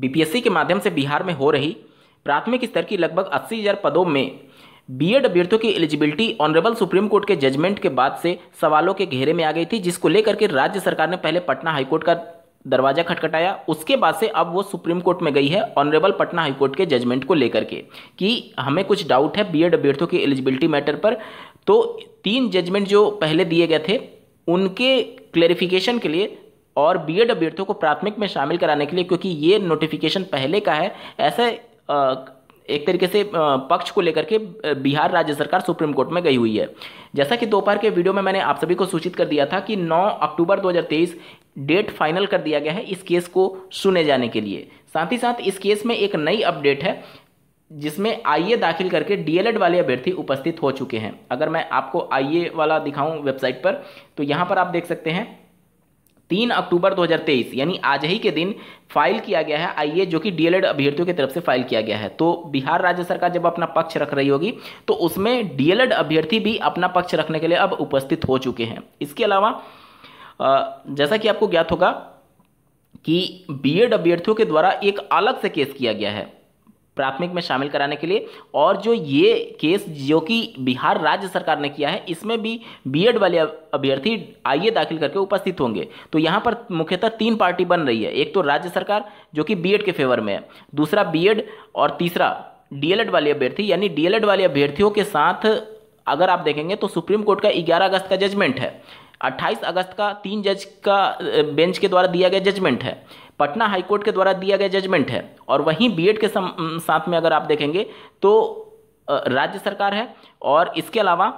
BPSC के माध्यम से बिहार में हो रही प्राथमिक स्तर की लगभग अस्सी हज़ार पदों में बीएड अभ्यर्थियों की एलिजिबिलिटी ऑनरेबल सुप्रीम कोर्ट के जजमेंट के बाद से सवालों के घेरे में आ गई थी जिसको लेकर के राज्य सरकार ने पहले पटना हाईकोर्ट का दरवाजा खटखटाया उसके बाद से अब वो सुप्रीम कोर्ट में गई है ऑनरेबल पटना हाईकोर्ट के जजमेंट को लेकर के कि हमें कुछ डाउट है बीएड अभ्यर्थियों की एलिजिबिलिटी मैटर पर तो तीन जजमेंट जो पहले दिए गए थे उनके क्लेरिफिकेशन के लिए और बी एड अभ्यर्थियों को प्राथमिक में शामिल कराने के लिए क्योंकि ये नोटिफिकेशन पहले का है ऐसे एक तरीके से पक्ष को लेकर के बिहार राज्य सरकार सुप्रीम कोर्ट में गई हुई है जैसा कि दोपहर के वीडियो में मैंने आप सभी को सूचित कर दिया था कि 9 अक्टूबर 2023 डेट फाइनल कर दिया गया है इस केस को सुने जाने के लिए साथ ही साथ इस केस में एक नई अपडेट है जिसमें आईए दाखिल करके डीएलएड वाले अभ्यर्थी उपस्थित हो चुके हैं अगर मैं आपको आईए वाला दिखाऊं वेबसाइट पर तो यहाँ पर आप देख सकते हैं तीन अक्टूबर 2023 यानी आज ही के दिन फाइल किया गया है आईए जो कि डीएलएड अभ्यर्थियों की तरफ से फाइल किया गया है तो बिहार राज्य सरकार जब अपना पक्ष रख रही होगी तो उसमें डीएलएड अभ्यर्थी भी अपना पक्ष रखने के लिए अब उपस्थित हो चुके हैं इसके अलावा जैसा कि आपको ज्ञात होगा कि बीएड अभ्यर्थियों के द्वारा एक अलग से केस किया गया है प्राथमिक में शामिल कराने के लिए और जो ये केस जो कि बिहार राज्य सरकार ने किया है इसमें भी बीएड वाले अभ्यर्थी आइए दाखिल करके उपस्थित होंगे तो यहाँ पर मुख्यतः तीन पार्टी बन रही है एक तो राज्य सरकार जो कि बीएड के फेवर में है दूसरा बीएड और तीसरा डीएलएड वाले अभ्यर्थी यानी डीएलएड वाले अभ्यर्थियों के साथ अगर आप देखेंगे तो सुप्रीम कोर्ट का 11 अगस्त का जजमेंट है 28 अगस्त का तीन जज का बेंच के द्वारा दिया गया जजमेंट है पटना हाईकोर्ट के द्वारा दिया गया जजमेंट है और वहीं बीएड के साथ में अगर आप देखेंगे तो राज्य सरकार है और इसके अलावा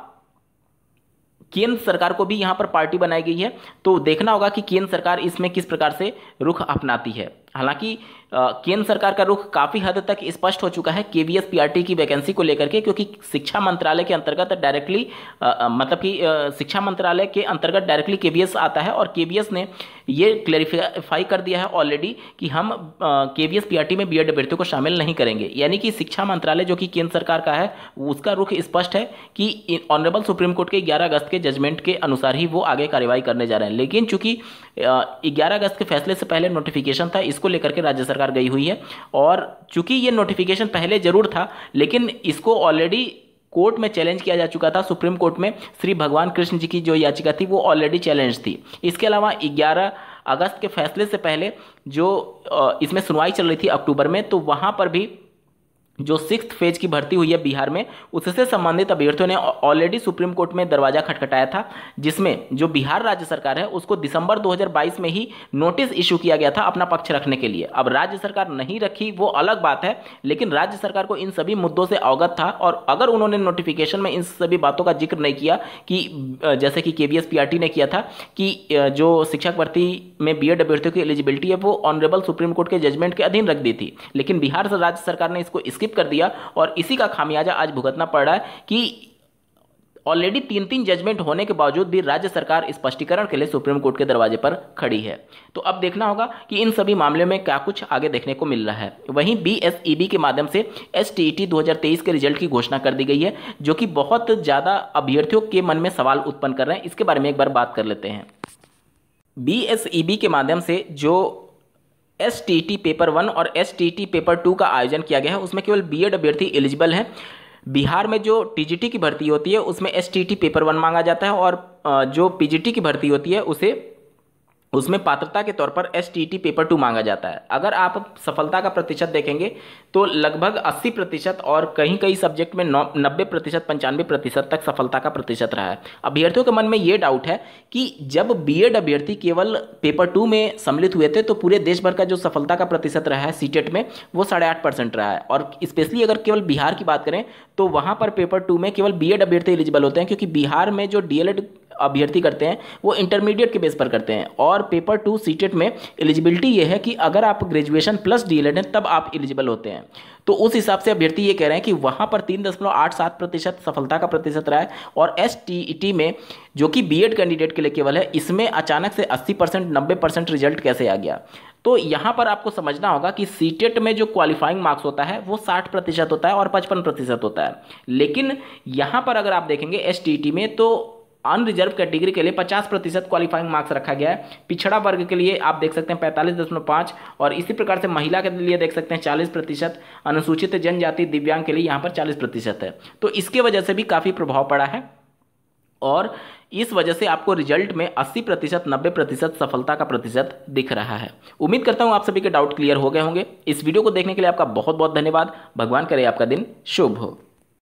केंद्र सरकार को भी यहाँ पर पार्टी बनाई गई है तो देखना होगा कि केंद्र सरकार इसमें किस प्रकार से रुख अपनाती है हालांकि केंद्र सरकार का रुख काफ़ी हद तक स्पष्ट हो चुका है के V S P R T की वैकेंसी को लेकर के क्योंकि शिक्षा मंत्रालय के अंतर्गत डायरेक्टली मतलब कि शिक्षा मंत्रालय के अंतर्गत डायरेक्टली के एस आता है और के एस ने ये क्लैरिफाई कर दिया है ऑलरेडी कि हम के V S P R T में बी एड अभ्यर्थियों को शामिल नहीं करेंगे यानी कि शिक्षा मंत्रालय जो कि केंद्र सरकार का है उसका रुख स्पष्ट है कि ऑनरेबल सुप्रीम कोर्ट के ग्यारह अगस्त के जजमेंट के अनुसार ही वो आगे कार्रवाई करने जा रहे हैं लेकिन चूंकि ग्यारह अगस्त के फैसले से पहले नोटिफिकेशन था इसको इसको लेकर के राज्य सरकार गई हुई है और चूंकि ये नोटिफिकेशन पहले ज़रूर था लेकिन इसको ऑलरेडी कोर्ट में चैलेंज किया जा चुका था सुप्रीम कोर्ट में श्री भगवान कृष्ण जी की जो याचिका थी वो ऑलरेडी चैलेंज थी इसके अलावा ग्यारह अगस्त के फैसले से पहले जो इसमें सुनवाई चल रही थी अक्टूबर में तो वहाँ पर भी जो सिक्स फेज की भर्ती हुई है बिहार में उससे संबंधित अभ्यर्थियों ने ऑलरेडी सुप्रीम कोर्ट में दरवाजा खटखटाया था जिसमें जो बिहार राज्य सरकार है उसको दिसंबर 2022 में ही नोटिस इशू किया गया था अपना पक्ष रखने के लिए अब राज्य सरकार नहीं रखी वो अलग बात है लेकिन राज्य सरकार को इन सभी मुद्दों से अवगत था और अगर उन्होंने नोटिफिकेशन में इन सभी बातों का जिक्र नहीं किया कि जैसे कि के वी ने किया था कि जो शिक्षक भर्ती में बी एड अभ्यर्थियों की एलिजिबिलिटी है वो ऑनरेबल सुप्रीम कोर्ट के जजमेंट के अधीन रख दी थी लेकिन बिहार राज्य सरकार ने इसको इसके स्किप कर दिया और इसी का खामियाजा आज भुगतना पड़ रहा है कि ऑलरेडी तीन तीन जजमेंट होने के बावजूद भी राज्य सरकार स्पष्टीकरण के लिए सुप्रीम कोर्ट के दरवाजे पर खड़ी है तो अब देखना होगा कि इन सभी मामले में क्या कुछ आगे देखने को मिल रहा है वहीं बी e के माध्यम से एस e 2023 के रिजल्ट की घोषणा कर दी गई है जो कि बहुत ज़्यादा अभ्यर्थियों के मन में सवाल उत्पन्न कर रहे हैं इसके बारे में एक बार बात कर लेते हैं बी e के माध्यम से जो S T T paper one और S T T paper two का आयोजन किया गया है उसमें केवल बी एड अभ्यर्थी एलिजिबल हैं बिहार में जो टी की भर्ती होती है उसमें S T T paper one मांगा जाता है और जो टी की भर्ती होती है उसे उसमें पात्रता के तौर पर एस टी पेपर टू मांगा जाता है अगर आप सफलता का प्रतिशत देखेंगे तो लगभग 80 प्रतिशत और कहीं कई सब्जेक्ट में नब्बे प्रतिशत पंचानवे प्रतिशत तक सफलता का प्रतिशत रहा है अभ्यर्थियों के मन में ये डाउट है कि जब बीएड अभ्यर्थी केवल पेपर टू में सम्मिलित हुए थे तो पूरे देश भर का जो सफलता का प्रतिशत रहा है सीटेट e में वो साढ़े आठ परसेंट रहा है और स्पेशली अगर केवल बिहार की बात करें तो वहाँ पर पेपर टू में केवल बी अभ्यर्थी एलिजिबल होते हैं क्योंकि बिहार में जो डी अभ्यर्थी करते हैं वो इंटरमीडिएट के बेस पर करते हैं और पेपर टू सीटेट में एलिजिबिलिटी ये है कि अगर आप ग्रेजुएशन प्लस डी हैं तब आप एलिजिबल होते हैं तो उस हिसाब से अभ्यर्थी ये कह रहे हैं कि वहाँ पर तीन दशमलव आठ सात प्रतिशत सफलता का प्रतिशत रहा है और एस टी ई टी में जो कि बी एड कैंडिडेट के लिए केवल है इसमें अचानक से अस्सी परसेंट नब्बे परसेंट रिजल्ट कैसे आ गया तो यहाँ पर आपको समझना होगा कि सी टेट में जो क्वालिफाइंग मार्क्स होता है वो साठ प्रतिशत होता है और पचपन प्रतिशत होता है लेकिन यहाँ पर अगर आप देखेंगे एस टी टी ई में तो अनरिजर्व कैटेगरी के लिए पचास प्रतिशत क्वालिफाइंग मार्क्स रखा गया है पिछड़ा वर्ग के लिए आप देख सकते हैं पैंतालीस दशमलव पाँच और इसी प्रकार से महिला के लिए देख सकते हैं चालीस प्रतिशत अनुसूचित जनजाति दिव्यांग के लिए यहाँ पर चालीस प्रतिशत है तो इसके वजह से भी काफ़ी प्रभाव पड़ा है और इस वजह से आपको रिजल्ट में 80 प्रतिशत नब्बे प्रतिशत सफलता का प्रतिशत दिख रहा है उम्मीद करता हूँ आप सभी के डाउट क्लियर हो गए होंगे इस वीडियो को देखने के लिए आपका बहुत बहुत धन्यवाद भगवान करे आपका दिन शुभ हो